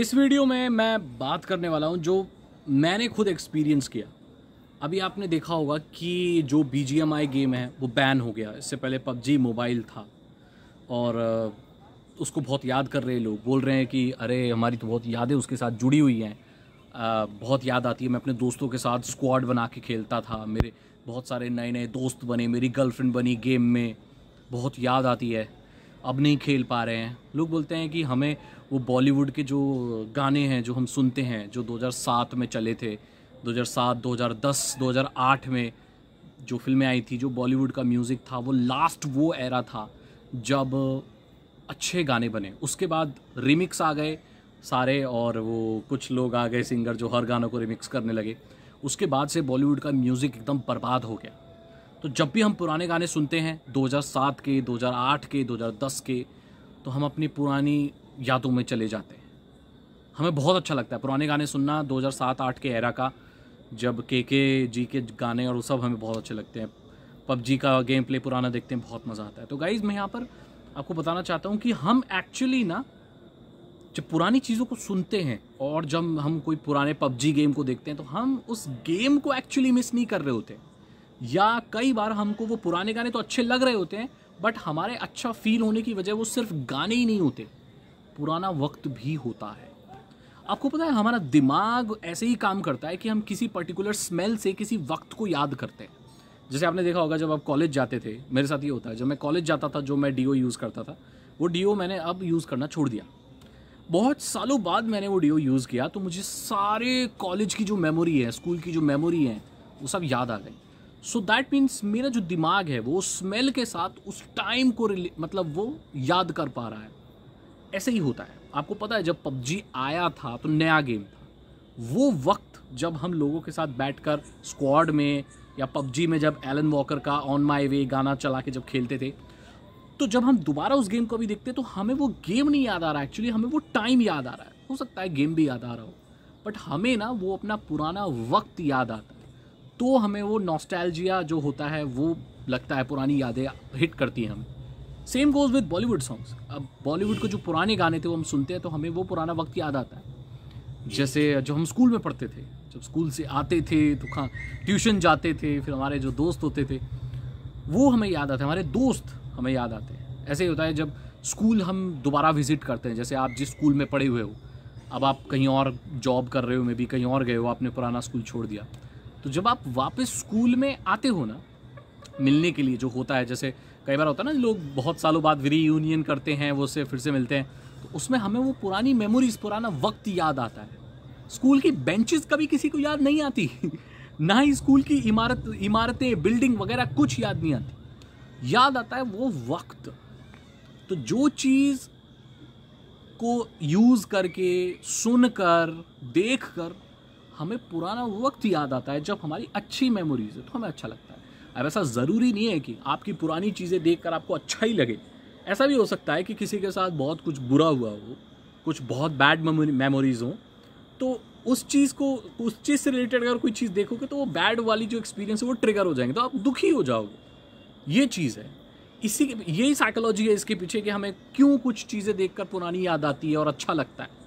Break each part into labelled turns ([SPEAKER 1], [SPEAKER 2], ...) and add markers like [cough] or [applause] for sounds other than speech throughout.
[SPEAKER 1] इस वीडियो में मैं बात करने वाला हूँ जो मैंने खुद एक्सपीरियंस किया अभी आपने देखा होगा कि जो बी गेम है वो बैन हो गया इससे पहले पबजी मोबाइल था और उसको बहुत याद कर रहे लोग बोल रहे हैं कि अरे हमारी तो बहुत यादें उसके साथ जुड़ी हुई हैं बहुत याद आती है मैं अपने दोस्तों के साथ स्क्वाड बना के खेलता था मेरे बहुत सारे नए नए दोस्त बने मेरी गर्लफ्रेंड बनी गेम में बहुत याद आती है अब नहीं खेल पा रहे हैं लोग बोलते हैं कि हमें वो बॉलीवुड के जो गाने हैं जो हम सुनते हैं जो 2007 में चले थे 2007 2010 2008 में जो फिल्में आई थी जो बॉलीवुड का म्यूज़िक था वो लास्ट वो एरा था जब अच्छे गाने बने उसके बाद रिमिक्स आ गए सारे और वो कुछ लोग आ गए सिंगर जो हर गानों को रिमिक्स करने लगे उसके बाद से बॉलीवुड का म्यूज़िक एकदम बर्बाद हो गया तो जब भी हम पुराने गाने सुनते हैं 2007 के 2008 के 2010 के तो हम अपनी पुरानी यादों तो में चले जाते हैं हमें बहुत अच्छा लगता है पुराने गाने सुनना 2007-8 के एरा का जब के के जी के गाने और वो सब हमें बहुत अच्छे लगते हैं पबजी का गेम प्ले पुराना देखते हैं बहुत मज़ा आता है तो गाइज़ मैं यहाँ पर आपको बताना चाहता हूँ कि हम एक्चुअली ना जब पुरानी चीज़ों को सुनते हैं और जब हम कोई पुराने पबजी गेम को देखते हैं तो हम उस गेम को एक्चुअली मिस नहीं कर रहे होते या कई बार हमको वो पुराने गाने तो अच्छे लग रहे होते हैं बट हमारे अच्छा फील होने की वजह वो सिर्फ गाने ही नहीं होते पुराना वक्त भी होता है आपको पता है हमारा दिमाग ऐसे ही काम करता है कि हम किसी पर्टिकुलर स्मेल से किसी वक्त को याद करते हैं जैसे आपने देखा होगा जब आप कॉलेज जाते थे मेरे साथ ये होता है जब मैं कॉलेज जाता था जो मैं डी यूज़ करता था वो डी मैंने अब यूज़ करना छोड़ दिया बहुत सालों बाद मैंने वो डी यूज़ किया तो मुझे सारे कॉलेज की जो मेमोरी है स्कूल की जो मेमोरी है वो सब याद आ गई सो दैट मीन्स मेरा जो दिमाग है वो स्मेल के साथ उस टाइम को मतलब वो याद कर पा रहा है ऐसे ही होता है आपको पता है जब पबजी आया था तो नया गेम था वो वक्त जब हम लोगों के साथ बैठकर स्क्वाड में या पबजी में जब एलन वॉकर का ऑन माई वे गाना चला के जब खेलते थे तो जब हम दोबारा उस गेम को भी देखते तो हमें वो गेम नहीं याद आ रहा एक्चुअली हमें वो टाइम याद आ रहा है हो सकता है गेम भी याद आ रहा हो बट हमें ना वो अपना पुराना वक्त याद आता है तो हमें वो नॉस्टैल्जिया जो होता है वो लगता है पुरानी यादें हिट करती हैं हमें same goes with Bollywood songs अब बॉलीवुड के जो पुराने गाने थे वो हम सुनते हैं तो हमें वो पुराना वक्त याद आता है जैसे जब हम स्कूल में पढ़ते थे जब स्कूल से आते थे तो खा हाँ, ट्यूशन जाते थे फिर हमारे जो दोस्त होते थे वो हमें याद आते हैं हमारे दोस्त हमें याद आते हैं ऐसे ही होता है जब स्कूल हम दोबारा विज़िट करते हैं जैसे आप जिस स्कूल में पढ़े हुए हो अब आप कहीं और जॉब कर रहे हो मे भी कहीं और गए हो आपने पुराना स्कूल छोड़ दिया तो जब आप वापस स्कूल में आते हो ना मिलने के लिए जो होता है जैसे कई बार होता है ना लोग बहुत सालों बाद री यूनियन करते हैं वो से फिर से मिलते हैं तो उसमें हमें वो पुरानी मेमोरीज पुराना वक्त याद आता है स्कूल की बेंचेस कभी किसी को याद नहीं आती [laughs] ना ही स्कूल की इमारत इमारतें बिल्डिंग वगैरह कुछ याद नहीं आती याद आता है वो वक्त तो जो चीज़ को यूज़ करके सुनकर देखकर हमें पुराना वक्त याद आता है जब हमारी अच्छी मेमोरीज है तो हमें अच्छा लगता है अब ऐसा ज़रूरी नहीं है कि आपकी पुरानी चीज़ें देख कर आपको अच्छा ही लगे ऐसा भी हो सकता है कि किसी के साथ बहुत कुछ बुरा हुआ हो कुछ बहुत बैड मेमोरीज हों तो उस चीज़ को उस चीज़ से रिलेटेड अगर कोई चीज़ देखोगे तो वो बैड वाली जो एक्सपीरियंस है वो ट्रिगर हो जाएंगे तो आप दुखी हो जाओगे ये चीज़ है इसी यही साइकोलॉजी है इसके पीछे कि हमें क्यों कुछ चीज़ें देखकर पुरानी याद आती है और अच्छा लगता है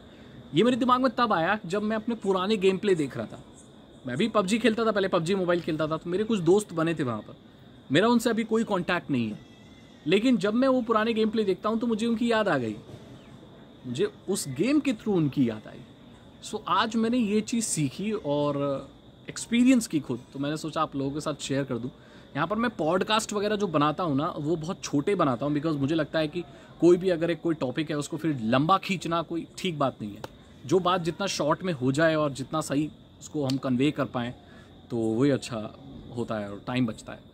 [SPEAKER 1] ये मेरे दिमाग में तब आया जब मैं अपने पुराने गेम प्ले देख रहा था मैं भी पबजी खेलता था पहले पबजी मोबाइल खेलता था तो मेरे कुछ दोस्त बने थे वहाँ पर मेरा उनसे अभी कोई कॉन्टैक्ट नहीं है लेकिन जब मैं वो पुराने गेम प्ले देखता हूँ तो मुझे उनकी याद आ गई मुझे उस गेम के थ्रू उनकी याद आई सो so, आज मैंने ये चीज़ सीखी और एक्सपीरियंस की खुद तो मैंने सोचा आप लोगों के साथ शेयर कर दूँ यहाँ पर मैं पॉडकास्ट वगैरह जो बनाता हूँ ना वो बहुत छोटे बनाता हूँ बिकॉज मुझे लगता है कि कोई भी अगर एक कोई टॉपिक है उसको फिर लंबा खींचना कोई ठीक बात नहीं है जो बात जितना शॉर्ट में हो जाए और जितना सही उसको हम कन्वे कर पाएँ तो वही अच्छा होता है और टाइम बचता है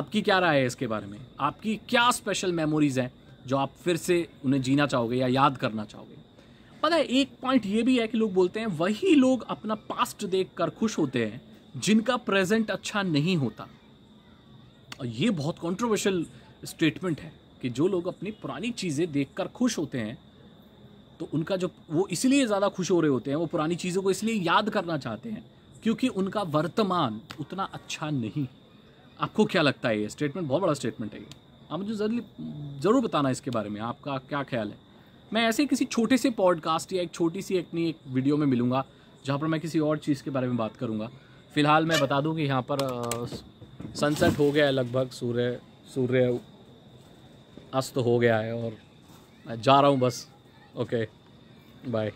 [SPEAKER 1] आपकी क्या राय है इसके बारे में आपकी क्या स्पेशल मेमोरीज़ हैं जो आप फिर से उन्हें जीना चाहोगे या याद करना चाहोगे पता है एक पॉइंट ये भी है कि लोग बोलते हैं वही लोग अपना पास्ट देख कर खुश होते हैं जिनका प्रेजेंट अच्छा नहीं होता और ये बहुत कंट्रोवर्शियल स्टेटमेंट है कि जो लोग अपनी पुरानी चीज़ें देखकर खुश होते हैं तो उनका जो वो इसलिए ज़्यादा खुश हो रहे होते हैं वो पुरानी चीज़ों को इसलिए याद करना चाहते हैं क्योंकि उनका वर्तमान उतना अच्छा नहीं आपको क्या लगता है ये स्टेटमेंट बहुत बड़ा स्टेटमेंट है ये आप मुझे जरूर ज़रूर बताना इसके बारे में आपका क्या ख्याल है मैं ऐसे किसी छोटे से पॉडकास्ट या एक छोटी सी अपनी एक वीडियो में मिलूँगा जहाँ पर मैं किसी और चीज़ के बारे में बात करूँगा फ़िलहाल मैं बता दूँ कि यहाँ पर सनसेट हो गया है लगभग सूर्य सूर्य अस्त हो गया है और मैं जा रहा हूँ बस Okay. Bye.